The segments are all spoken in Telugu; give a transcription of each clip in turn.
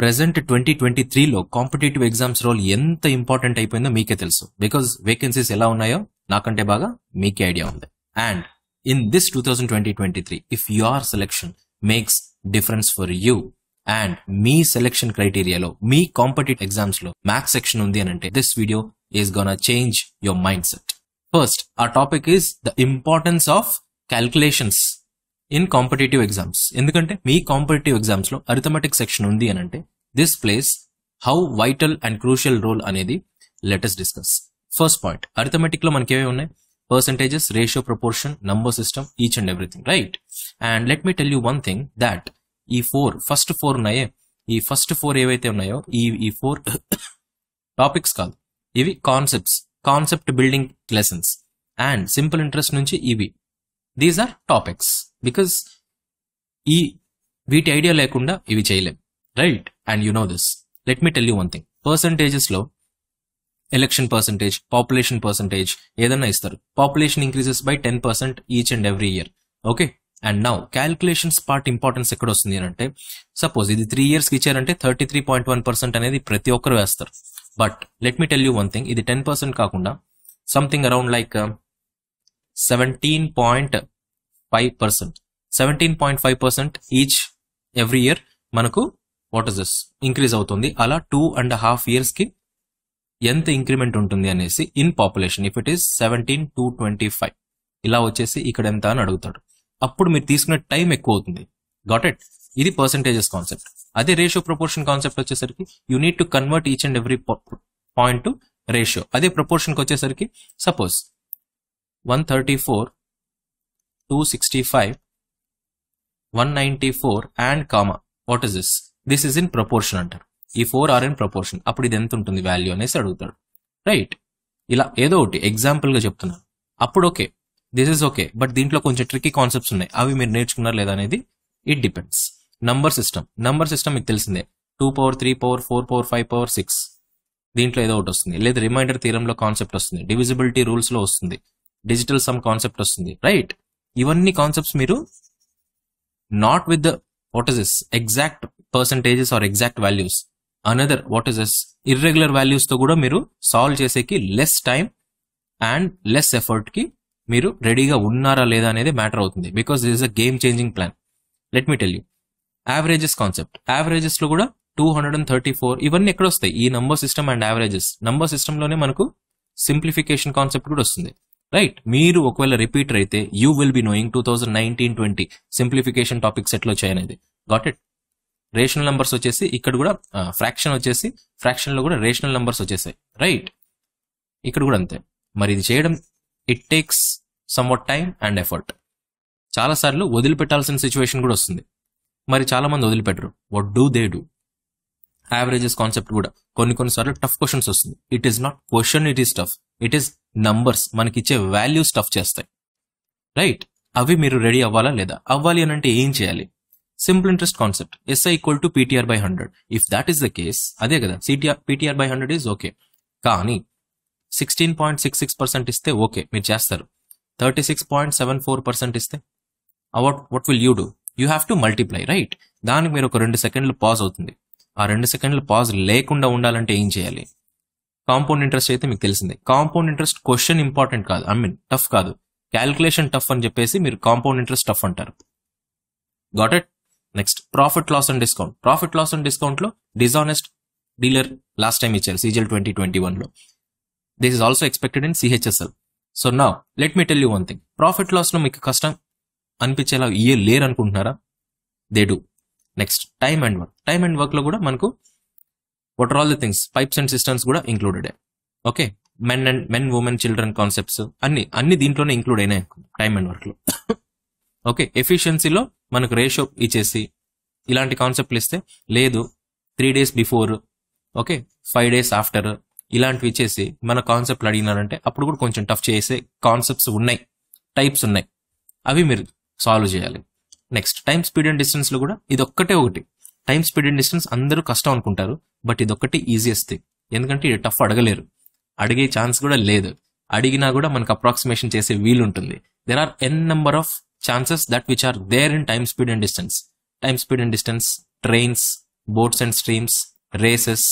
ప్రెసెంట్ ట్వంటీ ట్వంటీ త్రీలో కాంపిటేటివ్ ఎగ్జామ్స్ రోల్ ఎంత ఇంపార్టెంట్ అయిపోయిందో మీకే తెలుసు బికాజ్ వేకెన్సీస్ ఎలా ఉన్నాయో నాకంటే బాగా మీకే ఐడియా ఉంది and in this two thousand twenty twenty three if your selection makes difference for you and మీ సెలెక్షన్ క్రైటీరియాలో మీ కాంపిటేటివ్ ఎగ్జామ్స్ లో మ్యాథ్స్ సెక్షన్ ఉంది అని అంటే this video is gonna change your mind set first ఆ topic is the importance of calculations in competitive exams ఎందుకంటే మీ కాంపిటేటివ్ ఎగ్జామ్స్ లో అరిథమెటిక్ సెక్షన్ ఉంది అని అంటే this place how vital and crucial role అనేది latest discuss first point arithmetic లో మనకి ఏమేమి ఉన్నాయి percentages ratio proportion number system each and everything right and let me tell you one thing that ఈ ఫోర్ ఫస్ట్ ఫోర్ ఉన్నాయే ఈ ఫస్ట్ ఫోర్ ఏవైతే ఉన్నాయో ఈ ఈ ఫోర్ టాపిక్స్ కాదు ఇవి concepts concept building lessons and simple interest నుంచి ఇవి దీస్ ఆర్ టాపిక్స్ బికాస్ ఈ వీటి ఐడియా లేకుండా ఇవి చేయలేం right and you know this let me tell you one thing లో ఎలక్షన్ పర్సంటేజ్ పాపులేషన్ పర్సంటేజ్ ఏదన్నా ఇస్తారు population increases by ten percent each and every year okay and now calculations part importance ఎక్కడ వస్తుంది అని అంటే సపోజ్ ఇది త్రీ ఇయర్స్కి ఇచ్చారంటే thirty three point one percent అనేది ప్రతి ఒక్కరు వేస్తారు but let me tell you one thing ఇది టెన్ పర్సెంట్ కాకుండా something around like seventeen point five percent seventeen point five percent each every year మనకు వాట్ ఇస్ దిస్ ఇంక్రీజ్ అవుతుంది అలా టూ అండ్ హాఫ్ ఇయర్స్ కి ఎంత ఇంక్రిమెంట్ ఉంటుంది అనేసి in population if it is seventeen to twenty five ఇలా వచ్చేసి ఇక్కడ ఎంత అని అడుగుతాడు అప్పుడు మీరు తీసుకునే టైం ఎక్కువ అవుతుంది గాట్ ఇట్ ఇది పర్సంటేజెస్ కాన్సెప్ట్ అదే రేషియో ప్రపోర్షన్ కాన్సెప్ట్ వచ్చేసరికి you need to convert each and every point to ratio అదే ప్రపోర్షన్కి వచ్చేసరికి suppose 134, 265, 194 and comma. What is this this is in proportion అంటారు ఈ ఫోర్ ఆర్ ఇన్ ప్రపోర్షన్ అప్పుడు ఇది ఎంత ఉంటుంది వాల్యూ అనేసి అడుగుతాడు రైట్ ఇలా ఏదో ఒకటి ఎగ్జాంపుల్గా చెప్తున్నాను అప్పుడు okay this is okay but దీంట్లో కొంచెం ట్రిక్కీ కాన్సెప్ట్స్ ఉన్నాయి అవి మీరు నేర్చుకున్నారు లేదా అనేది it depends number system number system మీకు తెలిసిందే two power three power four power five power six దీంట్లో ఏదో ఒకటి వస్తుంది లేదా రిమైండర్ తీరంలో కాన్సెప్ట్ వస్తుంది డివిజిబిలిటీ రూల్స్లో వస్తుంది డిజిటల్ సమ్ కాన్సెప్ట్ వస్తుంది రైట్ ఇవన్నీ కాన్సెప్ట్స్ మీరు not with the what is exact percentages or exact values another what is irregular తో కూడా మీరు సాల్వ్ చేసేకి less time and less effort కి మీరు రెడీగా ఉన్నారా లేదా అనేది మ్యాటర్ అవుతుంది because this is a game changing plan let me tell you averages concept averages లో కూడా two hundred and thirty four ఇవన్నీ ఎక్కడ వస్తాయి ఈ number system and averages number లోనే మనకు సింప్లిఫికేషన్ కాన్సెప్ట్ కూడా వస్తుంది రైట్ మీరు ఒకవేళ రిపీటర్ అయితే you will be knowing two thousand nineteen twenty simplification topic సెట్లో చేయనేది గాట్ ఇట్ రేషనల్ నెంబర్స్ వచ్చేసి ఇక్కడ కూడా ఫ్రాక్షన్ వచ్చేసి ఫ్రాక్షన్లో కూడా రేషనల్ నెంబర్స్ వచ్చేసాయి రైట్ ఇక్కడ కూడా అంతే మరి ఇది చేయడం it takes what time and effort చాలాసార్లు వదిలిపెట్టాల్సిన సిచ్యువేషన్ కూడా వస్తుంది మరి చాలా మంది వదిలిపెట్టరు what do they do averages concept కూడా కొన్ని కొన్నిసార్లు టఫ్ క్వశ్చన్స్ వస్తుంది it is not question it is tough it is numbers మనకిచ్చే వాల్యూస్ టఫ్ చేస్తాయి రైట్ అవి మీరు రెడీ అవ్వాలా లేదా అవ్వాలి అని అంటే ఏం చేయాలి simple interest concept SI equal to PTR by hundred if that is the case అదే కదా CTR PTR by hundred is okay కానీ sixteen point six six percent ఇస్తే ఓకే మీరు చేస్తారు thirty six point seven four percent ఇస్తే what what will you do you have to multiply right దానికి మీరు ఒక రెండు సెకండ్లు పాజ్ అవుతుంది ఆ రెండు సెకండ్లు పాజ్ లేకుండా ఉండాలంటే ఏం చేయాలి కాంపౌండ్ ఇంట్రెస్ట్ అయితే మీకు తెలిసిందే కాంపౌండ్ ఇంట్రెస్ట్ క్వశ్చన్ ఇంపార్టెంట్ కాదు ఐ మీన్ టఫ్ కాదు క్యాల్కులేషన్ టఫ్ అని చెప్పేసి మీరు కాంపౌండ్ ఇంట్రెస్ట్ టఫ్ అంటారు got it next profit loss and discount profit loss and discount లో డిజానెస్ట్ డీలర్ లాస్ట్ టైం ఇచ్చారు సీజల్ ట్వంటీ ట్వంటీ వన్ లో this is also expected in CHSL so నా let me tell you one thing profit loss లో మీకు కష్టం అనిపించేలా ఇయర్ లేరు అనుకుంటున్నారా they do next time and work time and వర్క్లో కూడా మనకు what are all the things pipes and systems కూడా included okay men and men women children concepts అన్ని అన్ని దీంట్లోనే ఇంక్లూడ్ అయినాయి టైమ్ అండ్ వర్క్లో ఓకే ఎఫిషియన్సీలో మనకు రేషో ఇచ్చేసి ఇలాంటి కాన్సెప్ట్లు ఇస్తే లేదు three days before okay five days after ఇలాంటివి ఇచ్చేసి మన కాన్సెప్ట్లు అడిగినారంటే అప్పుడు కూడా కొంచెం టఫ్ చేసే కాన్సెప్ట్స్ ఉన్నాయి టైప్స్ ఉన్నాయి అవి మీరు సాల్వ్ చేయాలి next time speed and distance లో కూడా ఇది ఒక్కటే ఒకటి టైం స్పీడ్ అండ్ డిస్టెన్స్ అందరూ కష్టం అనుకుంటారు బట్ ఇది ఒక్కటి ఈజీయెస్ట్ థింగ్ ఎందుకంటే ఇది టఫ్ అడగలేరు అడిగే ఛాన్స్ కూడా లేదు అడిగినా కూడా మనకు అప్రాక్సిమేషన్ చేసే వీలు ఉంటుంది there are an number of chances that which are there in time speed and distance time speed and distance trains boats and streams races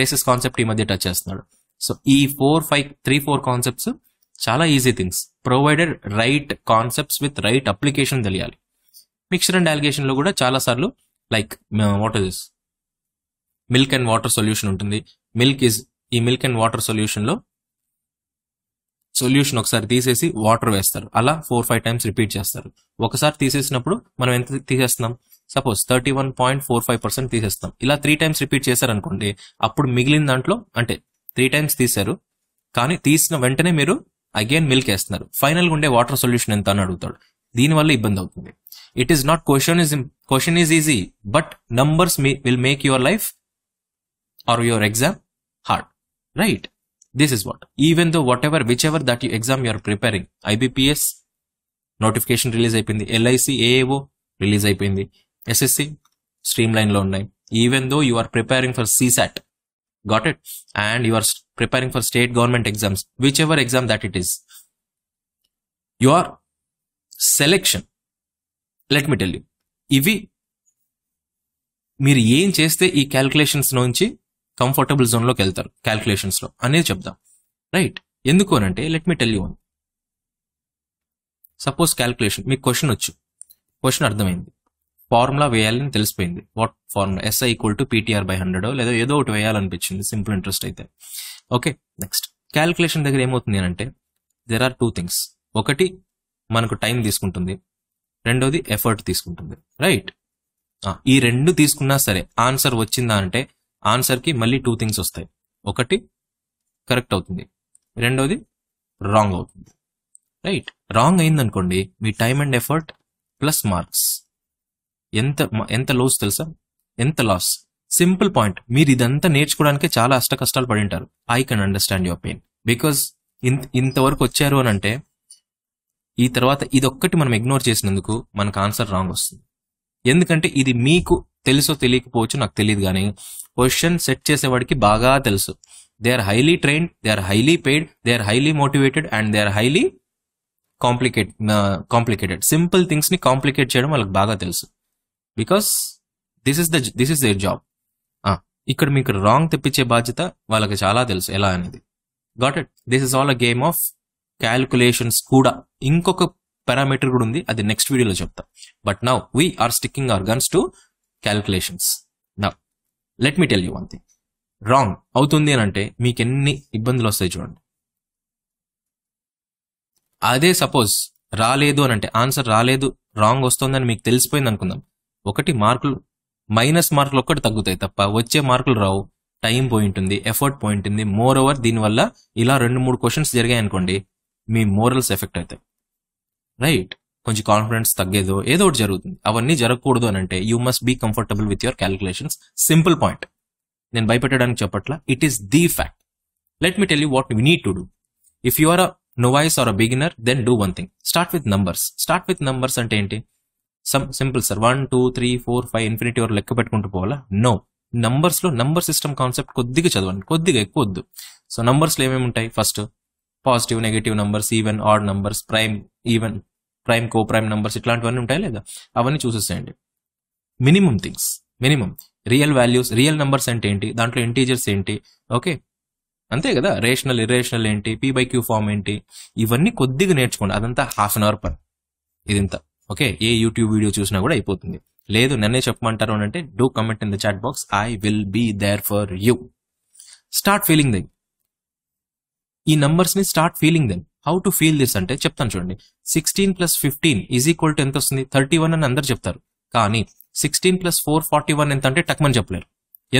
races concept ఈ మధ్య టచ్ చేస్తున్నాడు సో ఈ four five three four concepts చాలా easy things provided right concepts with right application తెలియాలి మిక్చర్ అండ్ యాలిగేషన్లో కూడా చాలాసార్లు like what is milk and water solution ఉంటుంది మిల్క్ ఇస్ ఈ మిల్క్ అండ్ వాటర్ సొల్యూషన్లో సొల్యూషన్ ఒకసారి తీసేసి వాటర్ వేస్తారు అలా ఫోర్ ఫైవ్ టైమ్స్ రిపీట్ చేస్తారు ఒకసారి తీసేసినప్పుడు మనం ఎంత తీసేస్తున్నాం suppose thirty one point four five percent తీసేస్తాం ఇలా త్రీ టైమ్స్ రిపీట్ చేశారనుకోండి అప్పుడు మిగిలిన దాంట్లో అంటే త్రీ టైమ్స్ తీశారు కానీ తీసిన వెంటనే మీరు అగైన్ మిల్క్ వేస్తున్నారు ఫైనల్గా ఉండే వాటర్ సొల్యూషన్ ఎంత అని అడుగుతాడు దీనివల్ల ఇబ్బంది అవుతుంది it is not question is question is easy but numbers will make your life or your exam hard right this is what even though whatever whichever that you exam you are preparing IBPS notification release అయిపోయింది ఎల్ఐసి ఏఏఓ రిలీజ్ అయిపోయింది ఎస్ఎస్సి స్ట్రీమ్ లైన్ లో ఉన్నాయి even though you are preparing for CSAT got it and you are preparing for state government exams whichever exam that it is you are selection let me tell you ఇవి మీరు ఏం చేస్తే ఈ క్యాల్కులేషన్స్ నుంచి కంఫర్టబుల్ జోన్లోకి వెళ్తారు క్యాల్కులేషన్స్లో అనేది చెప్దాం రైట్ ఎందుకు అంటే let me tell you one suppose calculation మీకు క్వశ్చన్ వచ్చు క్వశ్చన్ అర్థమైంది ఫార్ములా వేయాలని తెలిసిపోయింది what formula SI equal to PTR by hundred లేదా ఏదో ఒకటి వేయాలనిపించింది సింపుల్ ఇంట్రెస్ట్ అయితే ఓకే నెక్స్ట్ క్యాల్కులేషన్ దగ్గర ఏమవుతుంది అంటే దెర్ ఆర్ టూ థింగ్స్ ఒకటి మనకు టైం తీసుకుంటుంది రెండోది ఎఫర్ట్ తీసుకుంటుంది రైట్ ఈ రెండు తీసుకున్నా సరే ఆన్సర్ వచ్చిందా అంటే ఆన్సర్కి మళ్ళీ టూ థింగ్స్ వస్తాయి ఒకటి కరెక్ట్ అవుతుంది రెండోది రాంగ్ అవుతుంది రైట్ రాంగ్ అయిందనుకోండి మీ time and effort plus marks ఎంత ఎంత లోస్ తెలుసా ఎంత లాస్ సింపుల్ పాయింట్ మీరు ఇదంతా నేర్చుకోవడానికి చాలా అష్ట కష్టాలు పడి ఉంటారు I can understand your pain because ఇంతవరకు వచ్చారు అని అంటే ఈ తర్వాత ఇదొక్కటి మనం ఇగ్నోర్ చేసినందుకు మనకు ఆన్సర్ రాంగ్ వస్తుంది ఎందుకంటే ఇది మీకు తెలుసో తెలియకపోవచ్చు నాకు తెలియదు కానీ క్వశ్చన్ సెట్ చేసేవాడికి బాగా తెలుసు they are highly trained they are highly paid they are highly motivated and they are highly complicate complicated simple థింగ్స్ని కాంప్లికేట్ చేయడం వాళ్ళకి బాగా తెలుసు because this is the this is their job ఇక్కడ మీకు రాంగ్ తెప్పించే బాధ్యత వాళ్ళకి చాలా తెలుసు ఎలా అనేది got it this is all a game of calculations కూడా ఇంకొక పారామీటర్ కూడా ఉంది అది నెక్స్ట్ వీడియోలో చెప్తా but now we are sticking our guns to calculations now let me tell you one thing wrong అవుతుంది అని అంటే మీకు ఎన్ని ఇబ్బందులు వస్తాయి చూడండి అదే సపోజ్ రాలేదు అని అంటే ఆన్సర్ రాలేదు రాంగ్ వస్తుందని మీకు తెలిసిపోయింది అనుకుందాం ఒకటి మార్కులు మైనస్ మార్కులు ఒక్కటి తగ్గుతాయి తప్ప వచ్చే మార్కులు రావు టైం పోయింటుంది ఎఫర్ట్ పోయింటుంది మోర్ ఓవర్ దీనివల్ల ఇలా రెండు మూడు క్వశ్చన్స్ జరిగాయి అనుకోండి మీ మోరల్స్ ఎఫెక్ట్ అవుతాయి రైట్ కొంచెం కాన్ఫిడెన్స్ తగ్గేదో ఏదో ఒకటి జరుగుతుంది అవన్నీ జరగకూడదు అని అంటే you must be comfortable with your calculations simple point నేను భయపెట్టడానికి చెప్పట్లా it is the fact let me tell you what you need to do if you are a novice or a beginner then do one thing start with numbers start with numbers అంటే ఏంటి some simple sir one two three four five infinity వరకు లెక్క పెట్టుకుంటూ పోవాలా నో లో నంబర్ సిస్టమ్ కాన్సెప్ట్ కొద్దిగా చదవండి కొద్దిగా ఎక్కువ వద్దు సో లో ఏమేమి ఉంటాయి first positive negative numbers even odd numbers prime even prime coprime numbers ఇట్లాంటివన్నీ ఉంటాయి లేదా అవన్నీ చూసేసేయండి minimum things minimum real values real numbers అంటే ఏంటి దాంట్లో ఇంటీజర్స్ ఏంటి ఓకే అంతే కదా రేషనల్ ఇరేషనల్ ఏంటి పీ బై క్యూ ఫామ్ ఏంటి ఇవన్నీ కొద్దిగా నేర్చుకోండి అదంతా హాఫ్ అన్ అవర్ పని ఇదింత ఓకే ఏ యూట్యూబ్ వీడియో చూసినా కూడా అయిపోతుంది లేదు నన్నే చెప్పమంటారు అంటే do comment in the chat box I will be there for you start feeling thing ఈ నంబర్స్ ని start feeling then how to feel this అంటే చెప్తాను చూడండి sixteen plus fifteen is equal to ఎంత వస్తుంది థర్టీ వన్ అని అందరు చెప్తారు కానీ sixteen plus four forty one ఎంత అంటే టక్మని చెప్పలేరు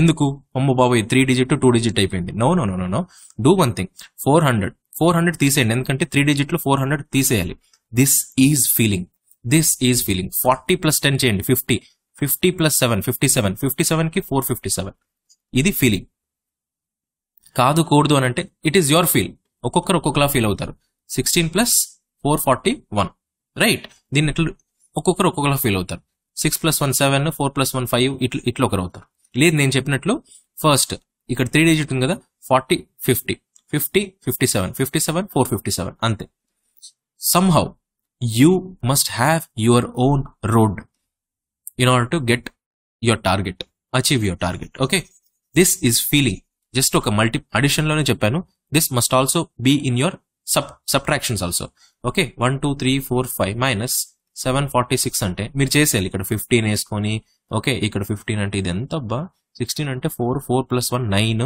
ఎందుకు అమ్మ బాబాయ్ త్రీ డిజిట్ టూ డిజిట్ అయిపోయింది no no no no no do one thing four hundred four hundred తీసేయండి ఎందుకంటే త్రీ లో ఫోర్ హండ్రెడ్ తీసేయాలి this is feeling this is feeling forty plus ten చేయండి fifty fifty plus seven fifty seven fifty seven కి ఫోర్ ఫిఫ్టీ సెవెన్ ఇది ఫీలింగ్ కాదు కూడదు అని అంటే ఇట్ ఈస్ యువర్ ఫీల్ ఒక్కొక్కరు ఒక్కొక్కలా ఫీల్ అవుతారు sixteen plus four forty one right దీన్ని ఎట్లా ఒక్కొక్కరు ఒక్కొక్కలా ఫీల్ అవుతారు six plus one seven four plus one five ఇట్లా ఇట్లా ఒకరు అవుతారు లేదు నేను చెప్పినట్లు ఫస్ట్ ఇక్కడ త్రీ డిజిట్ ఉంది కదా forty fifty fifty fifty seven fifty seven four fifty seven అంతే somehow you must have your own road in order to get your target achieve your target okay this is feeling just ఒక మల్టీ అడిషన్లోనే చెప్పాను this must also be in your sub subtractions also okay one two three four five minus seven forty six అంటే మీరు చేసేయాలి ఇక్కడ ఫిఫ్టీన్ వేసుకొని ఓకే ఇక్కడ ఫిఫ్టీన్ అంటే ఇది ఎంత అబ్బా సిక్స్టీన్ అంటే four four plus one nine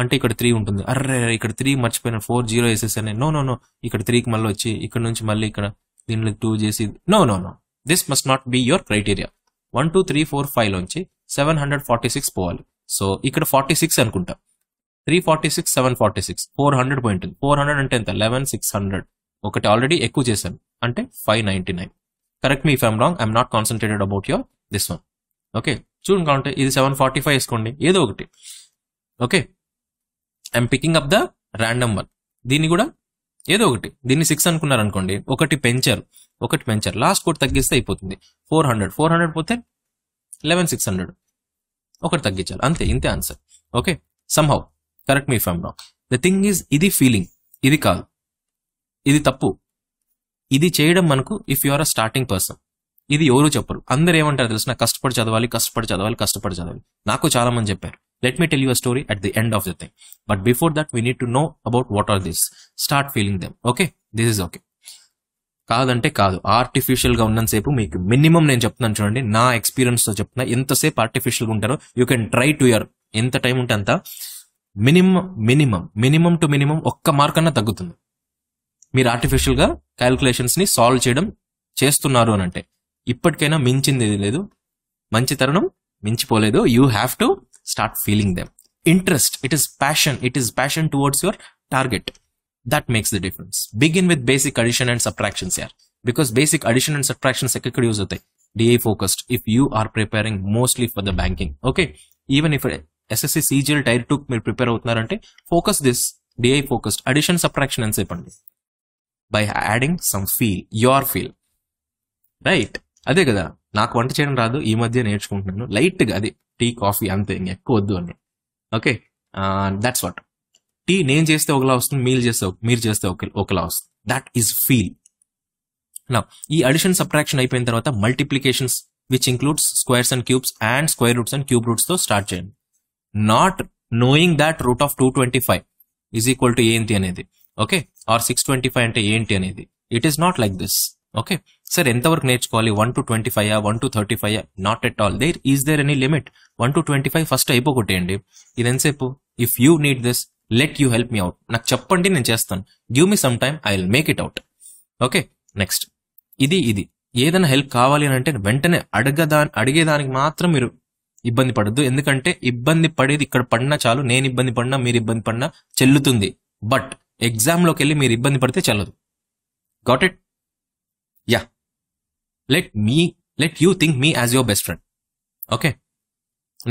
అంటే ఇక్కడ త్రీ ఉంటుంది అర్రే ఇక్కడ త్రీ మర్చిపోయిన ఫోర్ జీరో వేసేసాను నో నో నో ఇక్కడ త్రీకి మళ్ళీ వచ్చి ఇక్కడ నుంచి మళ్ళీ ఇక్కడ దీనిలో టూ చేసి no no no this must not be your criteria one two three four five లోంచి సెవెన్ హండ్రెడ్ ఫార్టీ సిక్స్ పోవాలి సో ఇక్కడ ఫార్టీ సిక్స్ అనుకుంటా three forty six seven forty six four hundred point four hundred అంటే ఎంత లెవెన్ సిక్స్ హండ్రెడ్ ఒకటి ఆల్రెడీ ఎక్కువ చేశాను అంటే five ninety nine correct me if I'm wrong I'm not concentrated about your this one okay చూడండి కావాలంటే ఇది సెవెన్ ఫార్టీ ఫైవ్ వేసుకోండి ఏదో ఒకటి okay I'm picking up the random one దీన్ని కూడా ఏదో ఒకటి దీన్ని సిక్స్ అనుకున్నారు అనుకోండి ఒకటి పెంచర్ ఒకటి పెంచర్ లాస్ట్ కోట్ తగ్గిస్తే అయిపోతుంది ఫోర్ హండ్రెడ్ ఫోర్ హండ్రెడ్ పోతే లెవెన్ సిక్స్ హండ్రెడ్ ఒకటి తగ్గించాలి అంతే ఇంతే answer okay somehow correct me if I'm the thing is ఇది ఫీలింగ్ ఇది కాదు ఇది తప్పు ఇది చేయడం మనకు if you are a starting person ఇది ఎవరు చెప్పరు అందరు ఏమంటారు తెలిసిన కష్టపడి చదవాలి కష్టపడి చదవాలి కష్టపడి చదవాలి నాకు చాలా మంది చెప్పారు let me tell you story at the end of the thing but before that we need to know about what are this start feeling them okay this is okay కాదంటే కాదు ఆర్టిఫిషియల్ గా ఉన్నంతసేపు మీకు మినిమం నేను చెప్తున్నాను చూడండి నా ఎక్స్పీరియన్స్ తో చెప్తున్నా ఎంతసేపు ఆర్టిఫిషియల్ గా ఉంటారో you can try to your ఎంత టైం ఉంటే అంత minimum minimum minimum to minimum ఒక్క మార్క్ అన్న తగ్గుతుంది మీరు ఆర్టిఫిషియల్గా క్యాల్కులేషన్స్ని సాల్వ్ చేయడం చేస్తున్నారు అని అంటే ఇప్పటికైనా మించింది ఏది లేదు మంచి తరుణం మించిపోలేదు you have to start feeling them interest it is passion it is passion towards your target that makes the difference begin with basic addition and subtractions యార్ because basic addition and subtractions ఎక్కడ యూజ్ అవుతాయి DI focused if you are preparing mostly for the banking okay even if SSC CGL tier two మీరు ప్రిపేర్ అవుతున్నారంటే focus this DI focused addition subtraction అని చెప్పండి by adding some feel your feel right అదే కదా నాకు వంట చేయడం రాదు ఈ మధ్య నేర్చుకుంటున్నాను లైట్గా అది టీ కాఫీ అంతే ఎక్కువ వద్దు అని ఓకే దట్స్ వాట్ టీ నేను చేస్తే ఒకలా వస్తుంది మీరు చేస్తే మీరు చేస్తే ఒకలా వస్తుంది దట్ ఈస్ ఫీల్ నా ఈ అడిషన్ సబ్ట్రాక్షన్ అయిపోయిన తర్వాత multiplications which includes squares and cubes and square roots and cube రూట్స్తో స్టార్ట్ చేయండి not knowing that root of two twenty five is equal to ఏంటి అనేది okay or six twenty five అంటే ఏంటి అనేది it is not like this okay sir ఎంతవరకు నేర్చుకోవాలి one to twenty five one to thirty five not at all there is there any limit one to twenty five first అయిపోకొట్టేయండి ఇది ఎంతసేపు if you need this let you help me out నాకు చెప్పండి నేను చేస్తాను give me some time I will make it out okay next ఇది ఇది ఏదైనా హెల్ప్ కావాలి అని అంటే వెంటనే అడగదా అడిగేదానికి మాత్రం మీరు ఇబ్బంది పడద్దు ఎందుకంటే ఇబ్బంది పడేది ఇక్కడ పడినా చాలు నేను ఇబ్బంది పడినా మీరు ఇబ్బంది పడినా చెల్లుతుంది బట్ ఎగ్జామ్లోకి వెళ్ళి మీరు ఇబ్బంది పడితే చెల్లదు got it yeah let me let you think me as your best friend okay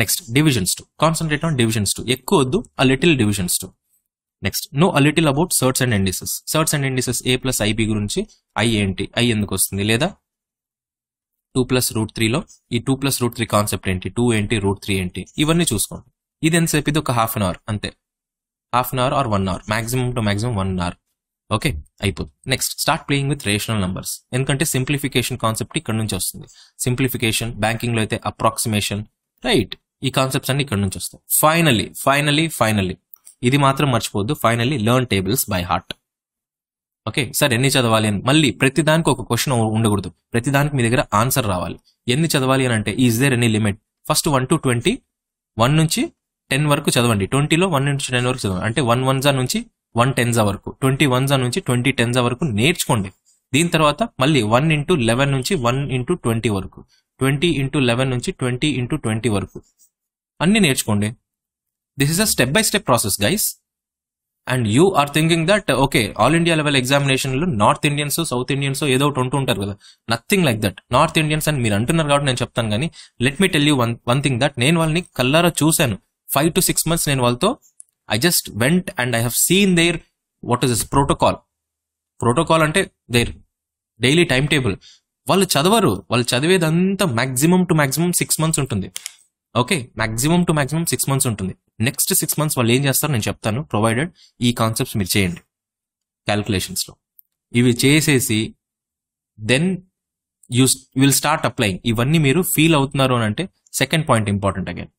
next divisions to concentrate on divisions to ఎక్కువ వద్దు a little divisions to next no a little about surds and indices surds and indices a plus IB గురించి ఐ ఏంటి ఐ ఎందుకు వస్తుంది లేదా టూ ప్లస్ రూట్ త్రీలో ఈ two plus root three concept ఏంటి టూ ఏంటి రూట్ త్రీ ఏంటి ఇవన్నీ చూసుకోండి ఇది ఎంతసేపు ఇది ఒక హాఫ్ అన్ అవర్ అంతే half an hour or one hour maximum to maximum one hour okay అయిపోతుంది next start playing with rational numbers ఎందుకంటే సింప్లిఫికేషన్ కాన్సెప్ట్ ఇక్కడ నుంచి వస్తుంది సింప్లిఫికేషన్ బ్యాంకింగ్ లో అయితే అప్రాక్సిమేషన్ రైట్ ఈ కాన్సెప్ట్స్ అన్ని ఇక్కడ నుంచి వస్తాయి ఫైనలీ ఫైనలీ ఫైనలీ ఇది మాత్రం మర్చిపోద్దు finally learn tables by heart okay sir ఎన్ని చదవాలి అని మళ్ళీ ప్రతిదానికి ఒక క్వశ్చన్ ఉండకూడదు ప్రతిదానికి మీ దగ్గర ఆన్సర్ రావాలి ఎన్ని చదవాలి అని అంటే is there any limit first one to twenty one నుంచి టెన్ వరకు చదవండి ట్వంటీలో వన్ నుంచి టెన్ వరకు చదవండి అంటే వన్ వన్జా నుంచి వన్ టెన్జా వరకు ట్వంటీ వన్జా నుంచి ట్వంటీ టెన్జా వరకు నేర్చుకోండి దీని తర్వాత మళ్ళీ వన్ ఇంటూ లెవెన్ నుంచి వన్ ఇంటూ ట్వంటీ వరకు ట్వంటీ ఇంటూ లెవెన్ నుంచి ట్వంటీ ఇంటూ ట్వంటీ వరకు అన్ని నేర్చుకోండి this is a step by step process guys and you are thinking that okay all India level ఎగ్జామినేషన్లు నార్త్ ఇండియన్స్ సౌత్ ఇండియన్స్ ఏదో ఒకటి ఉంటూ ఉంటారు కదా nothing like that north Indians అని మీరు అంటున్నారు కాబట్టి నేను చెప్తాను కానీ let me tell you one one thing that నేను వాళ్ళని కల్లారా చూశాను ఫైవ్ టు సిక్స్ మంత్స్ నేను వాళ్ళతో I just went and I have seen there what is protocol protocol అంటే దేర్ డైలీ టైం టేబుల్ వాళ్ళు చదవరు వాళ్ళు చదివేదంతా maximum to maximum six months ఉంటుంది okay maximum to maximum six months ఉంటుంది నెక్స్ట్ సిక్స్ మంత్స్ వాళ్ళు ఏం చేస్తారో నేను చెప్తాను ప్రొవైడెడ్ ఈ కాన్సెప్ట్స్ మీరు చేయండి క్యాల్కులేషన్స్లో ఇవి చేసేసి then you will start applying ఇవన్నీ మీరు ఫీల్ అవుతున్నారు అని అంటే second point important again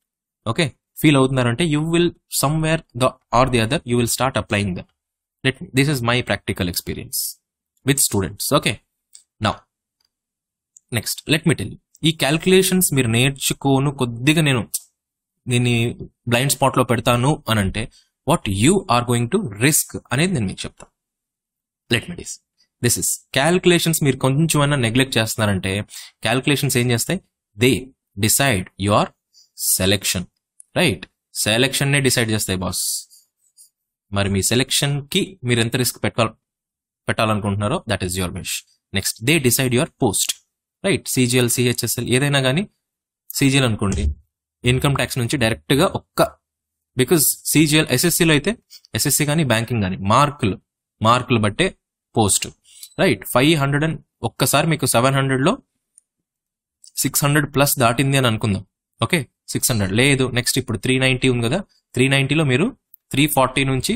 okay feel అవుతున్నారు అంటే you will somewhere the or the other you will start applying that let this is my practical experience with students okay నా నెక్స్ట్ లెట్ మీ టెల్ ఈ క్యాల్కులేషన్స్ మీరు నేర్చుకోను కొద్దిగా నేను దీన్ని బ్లైండ్ స్పాట్ లో పెడతాను అని అంటే what you are going to risk అనేది నేను మీకు చెప్తాను let this this is calculations మీరు కొంచెం అయినా నెగ్లెక్ట్ చేస్తున్నారంటే క్యాల్కులేషన్స్ ఏం చేస్తాయి they decide your selection right selection నే డిసైడ్ చేస్తాయి బాస్ మరి మీ కి మీరు ఎంత రిస్క్ పెట్టాలి పెట్టాలనుకుంటున్నారో that is your wish next they decide your post right CGL CHSL ఏదైనా కానీ సిజిఎల్ అనుకోండి ఇన్కమ్ ట్యాక్స్ నుంచి డైరెక్ట్గా ఒక్క బికాజ్ సీజీఎల్ ఎస్ఎస్సీలో అయితే ఎస్ఎస్సీ కానీ బ్యాంకింగ్ కానీ మార్కులు మార్కులు బట్టే post right five hundred and ఒక్కసారి మీకు సెవెన్ హండ్రెడ్లో సిక్స్ హండ్రెడ్ ప్లస్ దాటింది అని అనుకుందాం ఓకే సిక్స్ హండ్రెడ్ లేదు నెక్స్ట్ ఇప్పుడు త్రీ నైంటీ ఉంది కదా త్రీ నైంటీలో మీరు త్రీ ఫార్టీ నుంచి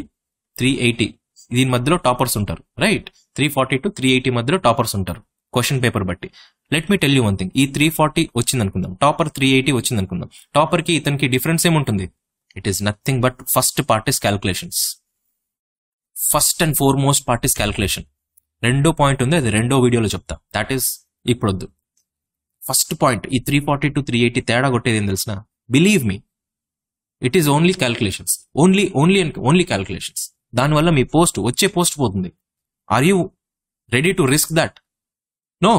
త్రీ ఎయిటీ దీని మధ్యలో టాపర్స్ ఉంటారు right three forty to three eighty మధ్యలో టాపర్స్ ఉంటారు క్వశ్చన్ పేపర్ బట్టి let me tell you one thing ఈ త్రీ ఫార్టీ వచ్చింది అనుకుందాం టాపర్ త్రీ ఎయిటీ వచ్చింది అనుకుందాం టాపర్ కి ఇతనికి డిఫరెన్స్ ఏముంటుంది it is nothing but first part is calculations first and foremost part is calculation రెండో పాయింట్ ఉంది అది రెండో వీడియోలో చెప్తా దాట్ ఈస్ ఇప్పుడొద్దు ఫస్ట్ పాయింట్ ఈ three forty to three eighty తేడా కొట్టేది ఏం తెలిసిన believe me it is only calculations only only and only calculations దానివల్ల మీ పోస్ట్ వచ్చే పోస్ట్ పోతుంది are you ready to risk that no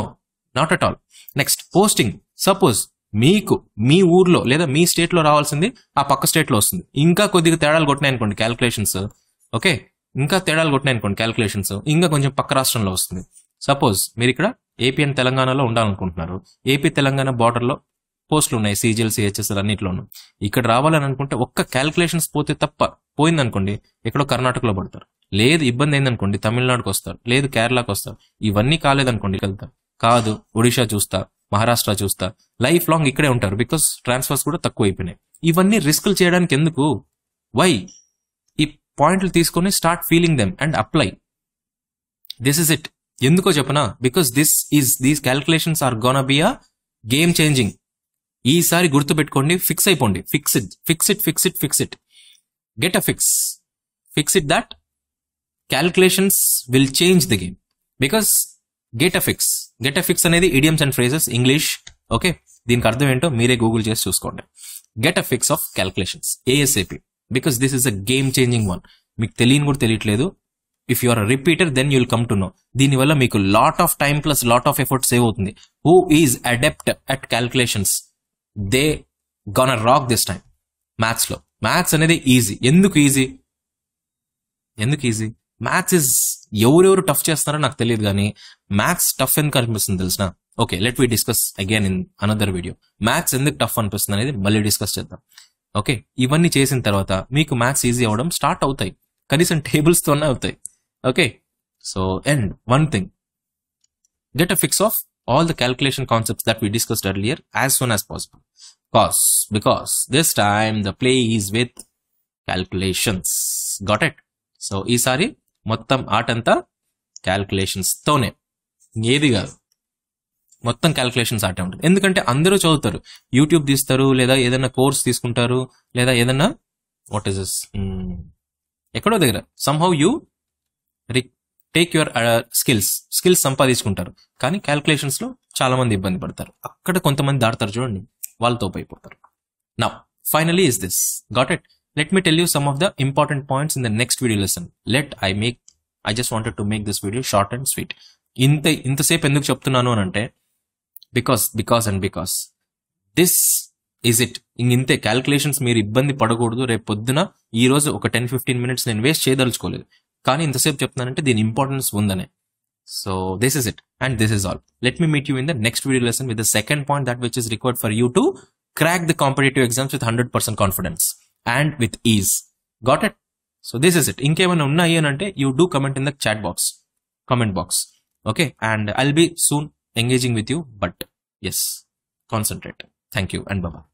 not at all next posting suppose మీకు మీ ఊర్లో లేదా మీ స్టేట్లో రావాల్సింది ఆ పక్క స్టేట్లో వస్తుంది ఇంకా కొద్దిగా తేడాలు కొట్టినాయి అనుకోండి క్యాలిక్యులేషన్స్ ఓకే ఇంకా తేడాలు కొట్టినాయి అనుకోండి క్యాలిక్యులేషన్స్ ఇంకా కొంచెం పక్క రాష్ట్రంలో వస్తుంది సపోజ్ మీరు ఇక్కడ ఏపీ అండ్ తెలంగాణలో ఉండాలనుకుంటున్నారు ఏపీ తెలంగాణ బార్డర్లో పోస్టులు ఉన్నాయి సీజిఎల్ సిహెచ్ఎస్ అన్నింటిలోనూ ఇక్కడ రావాలని అనుకుంటే ఒక్క క్యాలిక్యులేషన్స్ పోతే తప్ప పోయిందనుకోండి ఎక్కడో కర్ణాటకలో పడతారు లేదు ఇబ్బంది అయిందనుకోండి తమిళనాడుకు వస్తారు లేదు కేరళకు వస్తారు ఇవన్నీ కాలేదనుకోండి వెళ్తారు కాదు ఒడిషా చూస్తా మహారాష్ట్ర చూస్తా లైఫ్ లాంగ్ ఇక్కడే ఉంటారు బికాస్ ట్రాన్స్ఫర్స్ కూడా తక్కువ అయిపోయినాయి ఇవన్నీ రిస్క్లు చేయడానికి ఎందుకు వై ఈ పాయింట్లు తీసుకొని start feeling them and apply this is it ఎందుకో చెప్పనా because this is these calculations are gonna be a game changing ఈసారి గుర్తుపెట్టుకోండి ఫిక్స్ అయిపోండి fix fixed fix fixed fix fix it get a fix fix it that calculations will change the game because get a fix get a fix అనేది idioms and phrases English okay దీనికి అర్థం ఏంటో మీరే గూగుల్ చేసి చూసుకోండి get a fix of calculations ASAP because this is a game changing one మీకు తెలియని కూడా తెలియట్లేదు if you are repeater then you'll come to know దీనివల్ల మీకు lot of time plus lot of effort save అవుతుంది who is adept at calculations they gonna rock this time maths లో మ్యాథ్స్ అనేది ఈజీ ఎందుకు ఈజీ ఎందుకు ఈజీ మ్యాథ్స్ ఇస్ ఎవరెవరు టఫ్ చేస్తారో నాకు తెలియదు కానీ మ్యాథ్స్ టఫ్ ఎందుకు అనిపిస్తుంది తెలిసిన okay let we discuss again in another video maths ఎందుకు టఫ్ అనిపిస్తుంది అనేది మళ్ళీ డిస్కస్ చేద్దాం ఓకే ఇవన్నీ చేసిన తర్వాత మీకు మ్యాథ్స్ ఈజీ అవ్వడం స్టార్ట్ అవుతాయి కనీసం టేబుల్స్ తోనే అవుతాయి okay so and one thing get a fix of all the calculation concepts that we discuss earlier as soon as possible cos because this time the play is with calculations Got it? So ఈసారి మొత్తం ఆటంతా క్యాల్కులేషన్స్తోనే ఏది కాదు మొత్తం క్యాల్కులేషన్స్ ఆటే ఉంటుంది ఎందుకంటే అందరూ చదువుతారు యూట్యూబ్ తీస్తారు లేదా ఏదైనా కోర్స్ తీసుకుంటారు లేదా ఏదైనా వాట్ ఇస్ ఇస్ ఎక్కడో దగ్గర somehow you retake your skills skills సంపాదించుకుంటారు కానీ క్యాల్కులేషన్స్ లో చాలా మంది ఇబ్బంది పడతారు అక్కడ కొంతమంది దాడతారు చూడండి వాళ్ళతో పోయిపోతారు నా finally is this got it Let me tell you some of the important points in the next video lesson. Let I make, I just wanted to make this video short and sweet. ఇంత ఇంతసేపు ఎందుకు చెప్తున్నాను అని అంటే because because and because this is it ఇంక ఇంతే క్యాల్కులేషన్స్ మీరు ఇబ్బంది పడకూడదు రేపు పొద్దున ఈ రోజు ఒక టెన్ ఫిఫ్టీన్ మినిట్స్ నేను వేస్ట్ చేయదలుచుకోలేదు కానీ ఇంతసేపు చెప్తున్నానంటే దీని ఇంపార్టెన్స్ ఉందనే so this is it and this is all let me meet you in the next video lesson with the second point that which is required for you to crack the competitive exams with hundred percent confidence and with is got it so this is it ఇంకేమైనా ఉన్నాయి అని అంటే you do comment in the chat box comment box okay and I'll be soon engaging with you but yes concentrate thank you and Baba